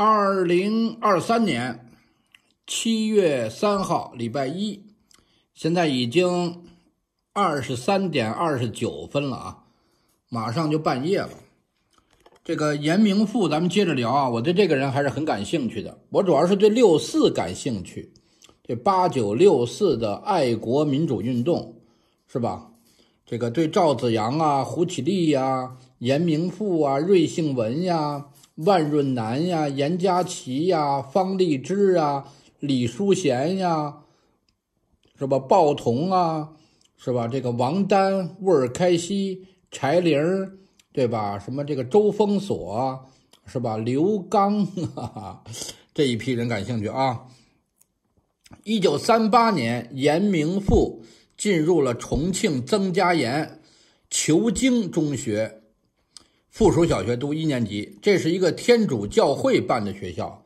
二零二三年七月三号，礼拜一，现在已经二十三点二十九分了啊，马上就半夜了。这个严明富，咱们接着聊啊。我对这个人还是很感兴趣的，我主要是对六四感兴趣，这八九六四的爱国民主运动，是吧？这个对赵子阳啊、胡启立呀、严明富啊、瑞幸文呀。万润南呀，严佳琪呀，方丽枝啊，李淑贤呀，是吧？鲍彤啊，是吧？这个王丹、沃尔开西、柴玲，对吧？什么这个周封锁，是吧？刘刚，哈哈，这一批人感兴趣啊。一九三八年，严明富进入了重庆曾家岩求精中学。附属小学读一年级，这是一个天主教会办的学校。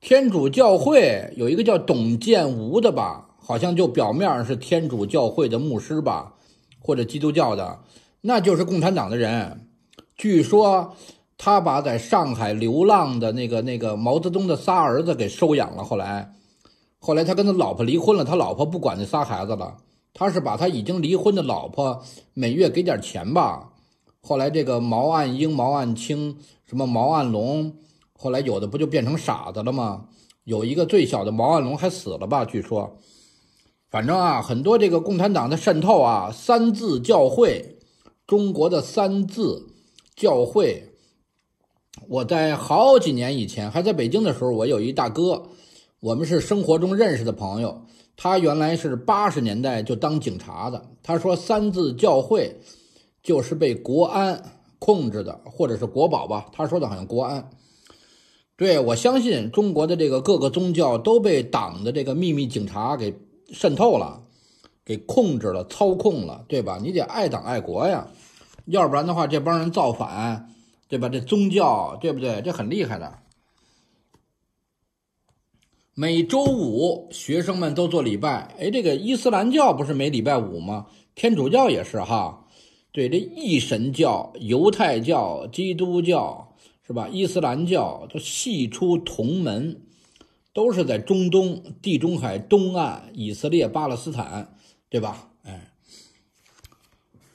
天主教会有一个叫董建吴的吧，好像就表面是天主教会的牧师吧，或者基督教的，那就是共产党的人。据说他把在上海流浪的那个那个毛泽东的仨儿子给收养了。后来，后来他跟他老婆离婚了，他老婆不管那仨孩子了，他是把他已经离婚的老婆每月给点钱吧。后来这个毛岸英、毛岸青、什么毛岸龙，后来有的不就变成傻子了吗？有一个最小的毛岸龙还死了吧？据说，反正啊，很多这个共产党的渗透啊，三字教会，中国的三字教会。我在好几年以前还在北京的时候，我有一大哥，我们是生活中认识的朋友，他原来是八十年代就当警察的，他说三字教会。就是被国安控制的，或者是国宝吧？他说的好像国安。对我相信中国的这个各个宗教都被党的这个秘密警察给渗透了，给控制了、操控了，对吧？你得爱党爱国呀，要不然的话这帮人造反，对吧？这宗教对不对？这很厉害的。每周五学生们都做礼拜。哎，这个伊斯兰教不是每礼拜五吗？天主教也是哈。对，这一神教、犹太教、基督教是吧？伊斯兰教都系出同门，都是在中东、地中海东岸、以色列、巴勒斯坦，对吧？哎，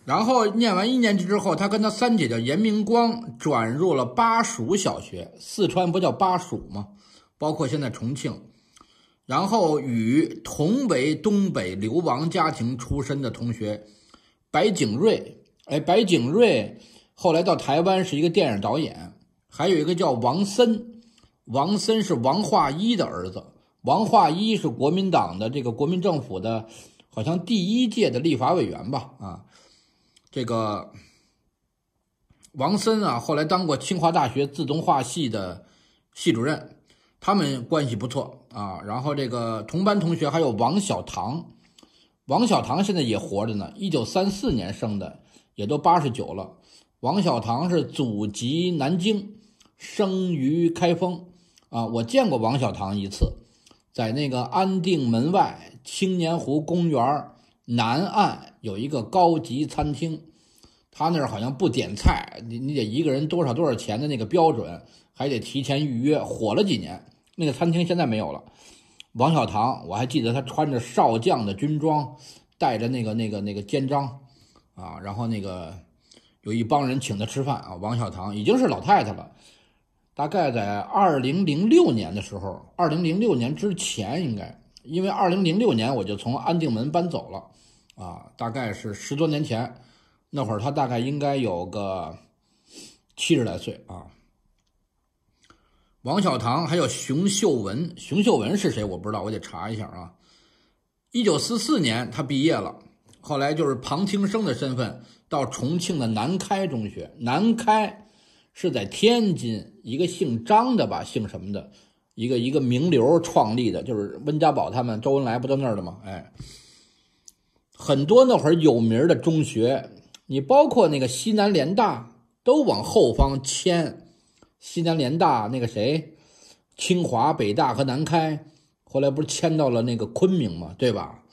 然后念完一年级之后，他跟他三姐叫严明光，转入了巴蜀小学。四川不叫巴蜀吗？包括现在重庆。然后与同为东北流亡家庭出身的同学白景瑞。哎，白景瑞后来到台湾是一个电影导演，还有一个叫王森，王森是王化一的儿子，王化一是国民党的这个国民政府的，好像第一届的立法委员吧，啊，这个王森啊，后来当过清华大学自动化系的系主任，他们关系不错啊，然后这个同班同学还有王小棠，王小棠现在也活着呢，一九三四年生的。也都八十九了。王小唐是祖籍南京，生于开封。啊，我见过王小唐一次，在那个安定门外青年湖公园南岸有一个高级餐厅，他那儿好像不点菜，你你得一个人多少多少钱的那个标准，还得提前预约。火了几年，那个餐厅现在没有了。王小唐，我还记得他穿着少将的军装，带着那个那个那个肩章。啊，然后那个有一帮人请他吃饭啊，王小棠已经是老太太了，大概在二零零六年的时候，二零零六年之前应该，因为二零零六年我就从安定门搬走了，啊，大概是十多年前，那会儿他大概应该有个七十来岁啊。王小棠还有熊秀文，熊秀文是谁我不知道，我得查一下啊。一九四四年他毕业了。后来就是庞听生的身份到重庆的南开中学，南开是在天津一个姓张的吧，姓什么的，一个一个名流创立的，就是温家宝他们周恩来不都那儿的吗？哎，很多那会儿有名的中学，你包括那个西南联大都往后方迁，西南联大那个谁，清华、北大和南开，后来不是迁到了那个昆明吗？对吧？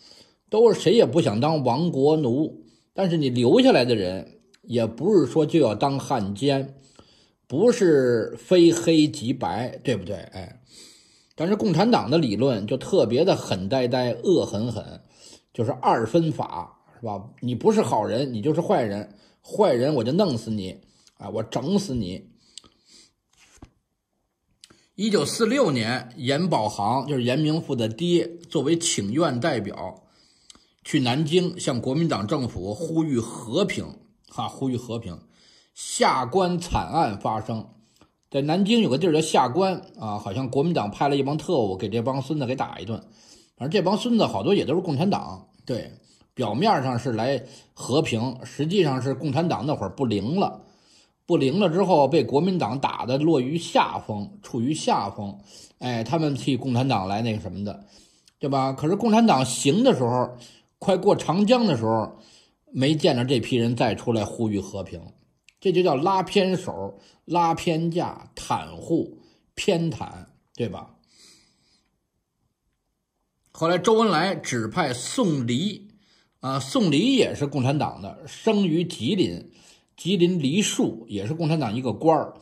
都是谁也不想当亡国奴，但是你留下来的人也不是说就要当汉奸，不是非黑即白，对不对？哎，但是共产党的理论就特别的狠呆呆、恶狠狠，就是二分法，是吧？你不是好人，你就是坏人，坏人我就弄死你，啊，我整死你。一九四六年，阎宝航就是严明富的爹，作为请愿代表。去南京向国民党政府呼吁和平，哈，呼吁和平。下关惨案发生在南京，有个地儿叫下关啊，好像国民党派了一帮特务给这帮孙子给打一顿。反正这帮孙子好多也都是共产党，对，表面上是来和平，实际上是共产党那会儿不灵了，不灵了之后被国民党打的落于下风，处于下风。哎，他们替共产党来那个什么的，对吧？可是共产党行的时候。快过长江的时候，没见着这批人再出来呼吁和平，这就叫拉偏手、拉偏架、袒护、偏袒，对吧？后来周恩来指派宋黎，啊，宋黎也是共产党的，生于吉林，吉林黎树也是共产党一个官儿，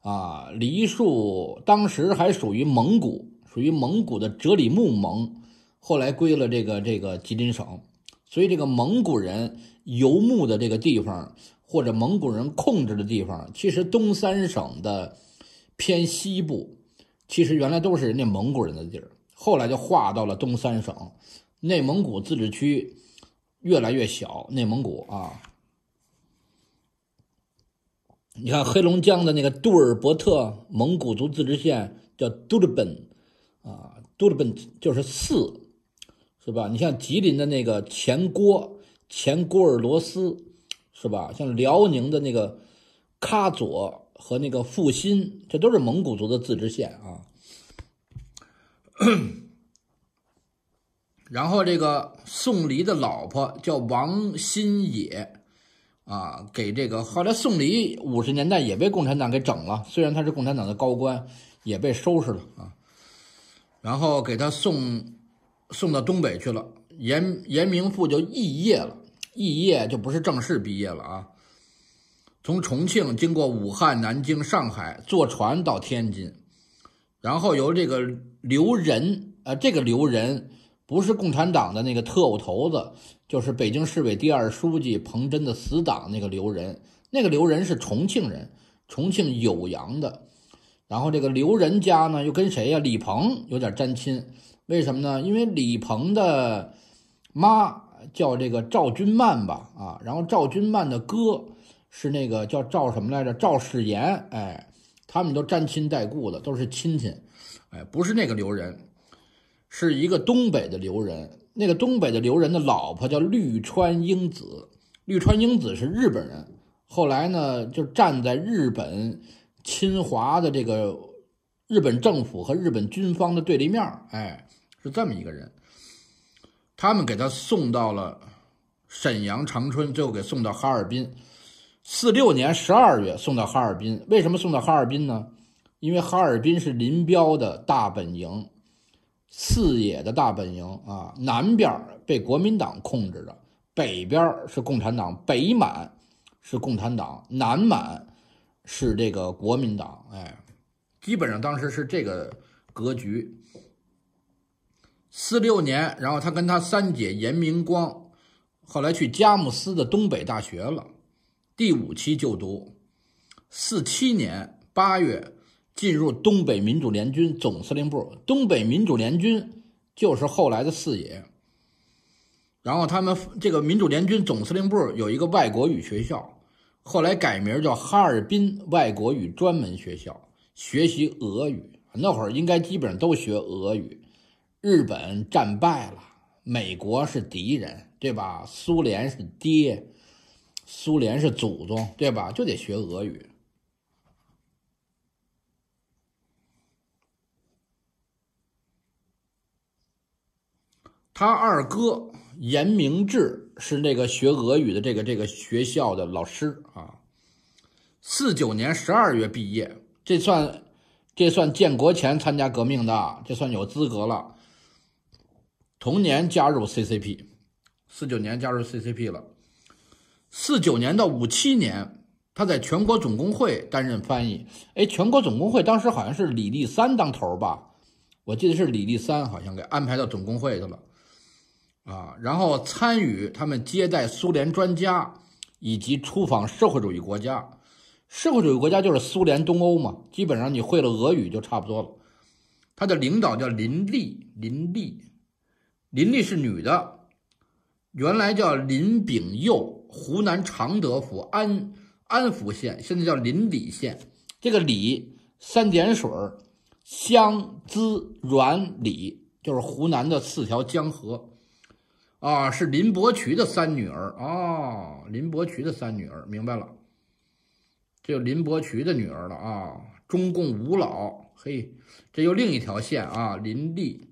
啊，黎树当时还属于蒙古，属于蒙古的哲里木盟。后来归了这个这个吉林省，所以这个蒙古人游牧的这个地方，或者蒙古人控制的地方，其实东三省的偏西部，其实原来都是人家蒙古人的地儿，后来就划到了东三省。内蒙古自治区越来越小，内蒙古啊，你看黑龙江的那个杜尔伯特蒙古族自治县叫杜尔本啊，杜尔本就是四。对吧？你像吉林的那个前郭、前郭尔罗斯，是吧？像辽宁的那个喀左和那个阜新，这都是蒙古族的自治县啊。然后这个宋黎的老婆叫王新野，啊，给这个后来宋黎五十年代也被共产党给整了，虽然他是共产党的高官，也被收拾了啊。然后给他送。送到东北去了，严严明富就肄业了，肄业就不是正式毕业了啊。从重庆经过武汉、南京、上海，坐船到天津，然后由这个刘仁，呃，这个刘仁不是共产党的那个特务头子，就是北京市委第二书记彭真的死党那个刘仁，那个刘仁是重庆人，重庆酉阳的，然后这个刘仁家呢又跟谁呀？李鹏有点沾亲。为什么呢？因为李鹏的妈叫这个赵君曼吧，啊，然后赵君曼的哥是那个叫赵什么来着？赵世炎，哎，他们都沾亲带故的，都是亲戚，哎，不是那个刘仁，是一个东北的刘仁。那个东北的刘仁的老婆叫绿川英子，绿川英子是日本人。后来呢，就站在日本侵华的这个日本政府和日本军方的对立面，哎。是这么一个人，他们给他送到了沈阳、长春，最后给送到哈尔滨。四六年十二月送到哈尔滨。为什么送到哈尔滨呢？因为哈尔滨是林彪的大本营，四野的大本营啊。南边被国民党控制着，北边是共产党，北满是共产党，南满是这个国民党。哎，基本上当时是这个格局。四六年，然后他跟他三姐严明光，后来去佳木斯的东北大学了，第五期就读。四七年八月进入东北民主联军总司令部，东北民主联军就是后来的四野。然后他们这个民主联军总司令部有一个外国语学校，后来改名叫哈尔滨外国语专门学校，学习俄语。那会儿应该基本上都学俄语。日本战败了，美国是敌人，对吧？苏联是爹，苏联是祖宗，对吧？就得学俄语。他二哥严明志是那个学俄语的这个这个学校的老师啊。四九年十二月毕业，这算这算建国前参加革命的，这算有资格了。同年加入 CCP，四九年加入 CCP 了。四九年的五七年，他在全国总工会担任翻译。哎，全国总工会当时好像是李立三当头吧？我记得是李立三，好像给安排到总工会去了。啊，然后参与他们接待苏联专家，以及出访社会主义国家。社会主义国家就是苏联、东欧嘛，基本上你会了俄语就差不多了。他的领导叫林立，林立。林立是女的，原来叫林炳佑，湖南常德府安安福县，现在叫林里县。这个“里三点水，湘资沅澧，就是湖南的四条江河。啊，是林伯渠的三女儿啊，林伯渠的三女儿，明白了。这有林伯渠的女儿了啊，中共五老。嘿，这又另一条线啊，林立。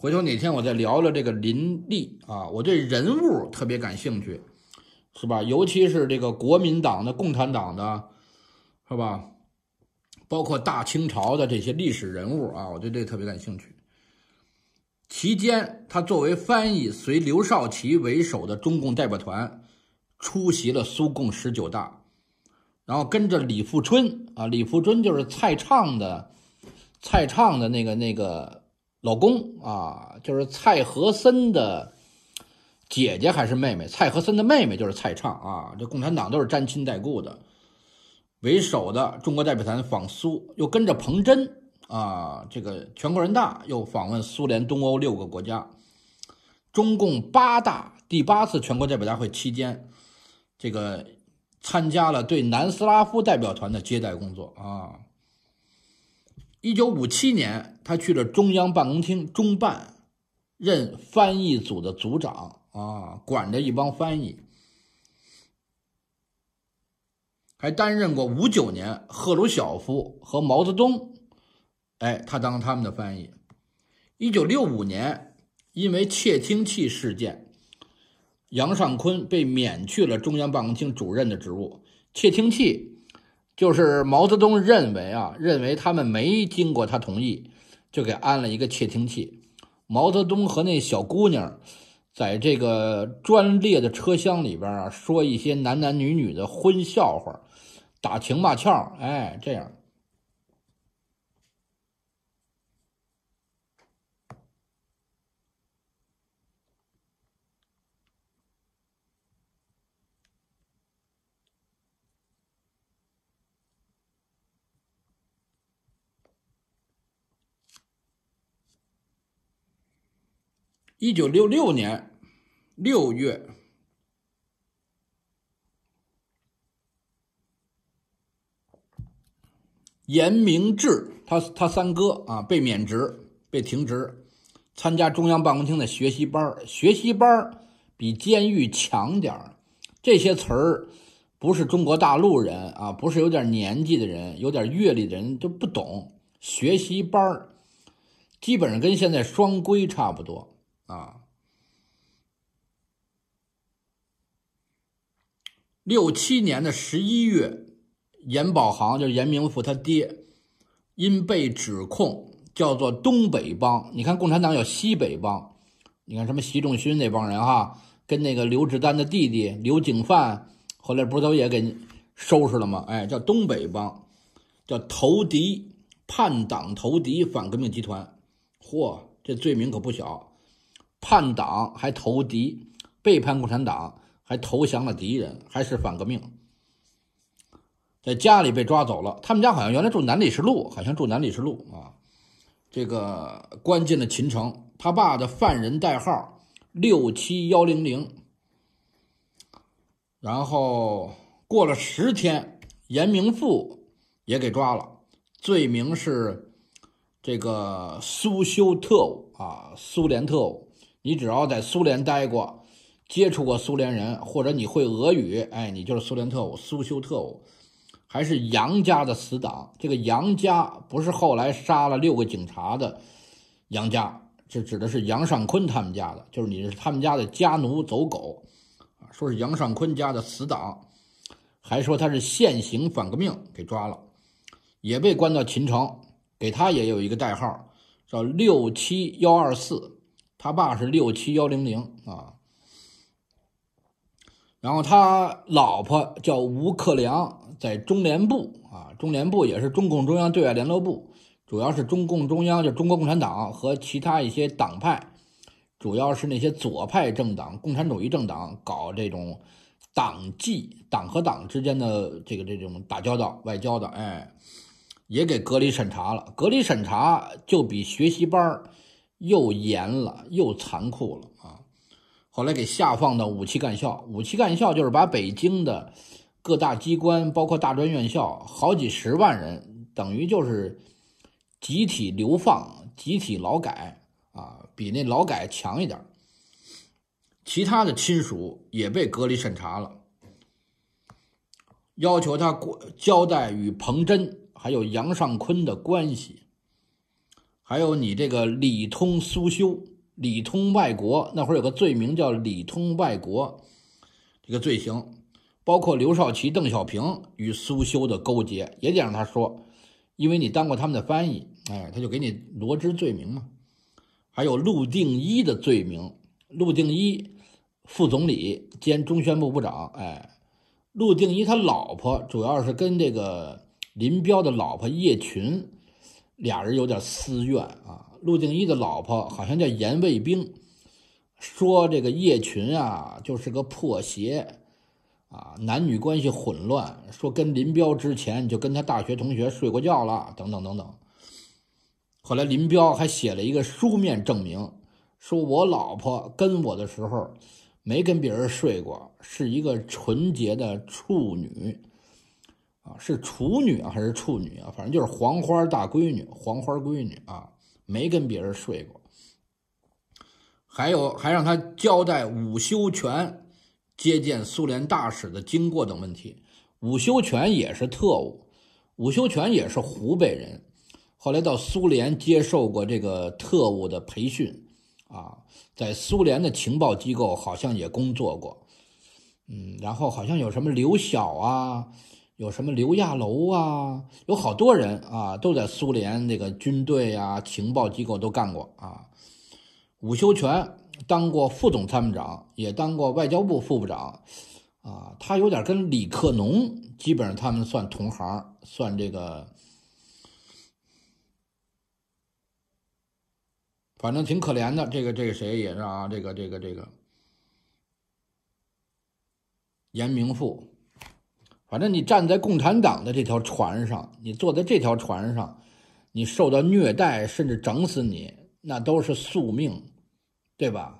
回头哪天我再聊聊这个林立啊，我对人物特别感兴趣，是吧？尤其是这个国民党的、共产党的，是吧？包括大清朝的这些历史人物啊，我对这特别感兴趣。期间，他作为翻译，随刘少奇为首的中共代表团出席了苏共十九大，然后跟着李富春啊，李富春就是蔡畅的，蔡畅的那个那个。老公啊，就是蔡和森的姐姐还是妹妹？蔡和森的妹妹就是蔡畅啊。这共产党都是沾亲带故的。为首的中国代表团访苏，又跟着彭真啊。这个全国人大又访问苏联东欧六个国家。中共八大第八次全国代表大会期间，这个参加了对南斯拉夫代表团的接待工作啊。一九五七年，他去了中央办公厅中办，任翻译组的组长啊，管着一帮翻译，还担任过五九年赫鲁晓夫和毛泽东，哎，他当他们的翻译。一九六五年，因为窃听器事件，杨尚昆被免去了中央办公厅主任的职务。窃听器。就是毛泽东认为啊，认为他们没经过他同意，就给安了一个窃听器。毛泽东和那小姑娘，在这个专列的车厢里边啊，说一些男男女女的荤笑话，打情骂俏，哎，这样。一九六六年六月，严明志，他他三哥啊，被免职，被停职，参加中央办公厅的学习班学习班比监狱强点这些词儿，不是中国大陆人啊，不是有点年纪的人，有点阅历的人都不懂。学习班基本上跟现在双规差不多。啊，六七年的十一月，严宝航就是严明复他爹，因被指控叫做东北帮。你看共产党有西北帮，你看什么习仲勋那帮人哈，跟那个刘志丹的弟弟刘景范，后来不是都也给收拾了吗？哎，叫东北帮，叫投敌叛党、投敌反革命集团，嚯，这罪名可不小。叛党还投敌，背叛共产党，还投降了敌人，还是反革命。在家里被抓走了，他们家好像原来住南礼士路，好像住南礼士路啊。这个关进了秦城，他爸的犯人代号六七幺零零。然后过了十天，严明富也给抓了，罪名是这个苏修特务啊，苏联特务。你只要在苏联待过，接触过苏联人，或者你会俄语，哎，你就是苏联特务、苏修特务，还是杨家的死党。这个杨家不是后来杀了六个警察的杨家，这指的是杨尚坤他们家的，就是你是他们家的家奴、走狗说是杨尚坤家的死党，还说他是现行反革命，给抓了，也被关到秦城，给他也有一个代号，叫六七幺二四。他爸是六七幺零零啊，然后他老婆叫吴克良，在中联部啊，中联部也是中共中央对外联络部，主要是中共中央就中国共产党和其他一些党派，主要是那些左派政党、共产主义政党搞这种党际党和党之间的这个这种打交道外交的，哎，也给隔离审查了。隔离审查就比学习班儿。又严了，又残酷了啊！后来给下放到五七干校，五七干校就是把北京的各大机关，包括大专院校，好几十万人，等于就是集体流放、集体劳改啊，比那劳改强一点其他的亲属也被隔离审查了，要求他交交代与彭真还有杨尚昆的关系。还有你这个里通苏修、里通外国，那会儿有个罪名叫里通外国，这个罪行，包括刘少奇、邓小平与苏修的勾结，也得让他说，因为你当过他们的翻译，哎，他就给你罗织罪名嘛。还有陆定一的罪名，陆定一，副总理兼中宣部部长，哎，陆定一他老婆主要是跟这个林彪的老婆叶群。俩人有点私怨啊。陆定一的老婆好像叫严卫兵，说这个叶群啊就是个破鞋啊，男女关系混乱，说跟林彪之前就跟他大学同学睡过觉了，等等等等。后来林彪还写了一个书面证明，说我老婆跟我的时候没跟别人睡过，是一个纯洁的处女。是处女啊，还是处女啊？反正就是黄花大闺女，黄花闺女啊，没跟别人睡过。还有，还让他交代武修全接见苏联大使的经过等问题。武修全也是特务，武修全也是湖北人，后来到苏联接受过这个特务的培训啊，在苏联的情报机构好像也工作过。嗯，然后好像有什么刘晓啊。有什么刘亚楼啊？有好多人啊，都在苏联那个军队啊、情报机构都干过啊。伍修权当过副总参谋长，也当过外交部副部长，啊，他有点跟李克农，基本上他们算同行，算这个，反正挺可怜的。这个这个谁也是啊？这个这个这个严明富。反正你站在共产党的这条船上，你坐在这条船上，你受到虐待，甚至整死你，那都是宿命，对吧？